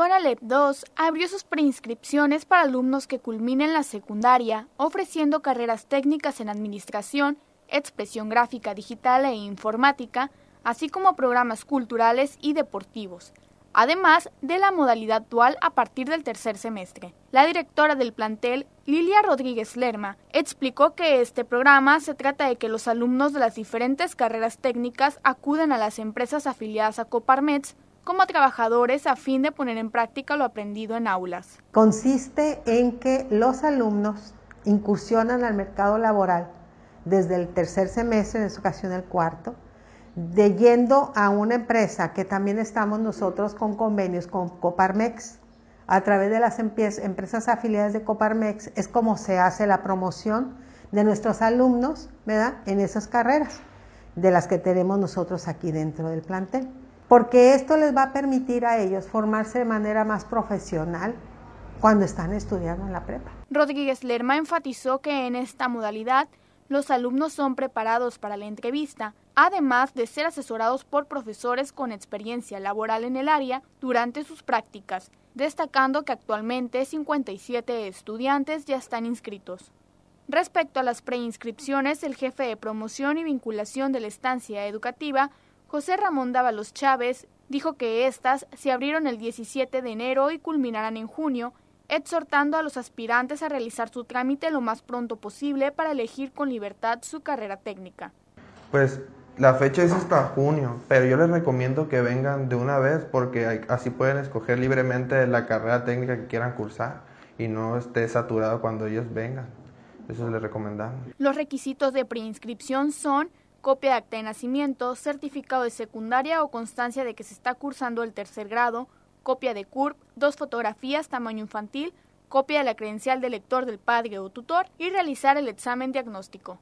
Conalep 2 abrió sus preinscripciones para alumnos que culminen la secundaria, ofreciendo carreras técnicas en administración, expresión gráfica digital e informática, así como programas culturales y deportivos, además de la modalidad dual a partir del tercer semestre. La directora del plantel, Lilia Rodríguez Lerma, explicó que este programa se trata de que los alumnos de las diferentes carreras técnicas acudan a las empresas afiliadas a Coparmex como trabajadores a fin de poner en práctica lo aprendido en aulas. Consiste en que los alumnos incursionan al mercado laboral desde el tercer semestre, en esta ocasión el cuarto, de yendo a una empresa que también estamos nosotros con convenios con Coparmex. A través de las empresas afiliadas de Coparmex es como se hace la promoción de nuestros alumnos en esas carreras de las que tenemos nosotros aquí dentro del plantel porque esto les va a permitir a ellos formarse de manera más profesional cuando están estudiando en la prepa. Rodríguez Lerma enfatizó que en esta modalidad los alumnos son preparados para la entrevista, además de ser asesorados por profesores con experiencia laboral en el área durante sus prácticas, destacando que actualmente 57 estudiantes ya están inscritos. Respecto a las preinscripciones, el jefe de promoción y vinculación de la estancia educativa José Ramón Dávalos Chávez dijo que estas se abrieron el 17 de enero y culminarán en junio, exhortando a los aspirantes a realizar su trámite lo más pronto posible para elegir con libertad su carrera técnica. Pues la fecha es hasta junio, pero yo les recomiendo que vengan de una vez porque así pueden escoger libremente la carrera técnica que quieran cursar y no esté saturado cuando ellos vengan. Eso les recomendamos. Los requisitos de preinscripción son copia de acta de nacimiento, certificado de secundaria o constancia de que se está cursando el tercer grado, copia de CURP, dos fotografías tamaño infantil, copia de la credencial de lector del padre o tutor y realizar el examen diagnóstico.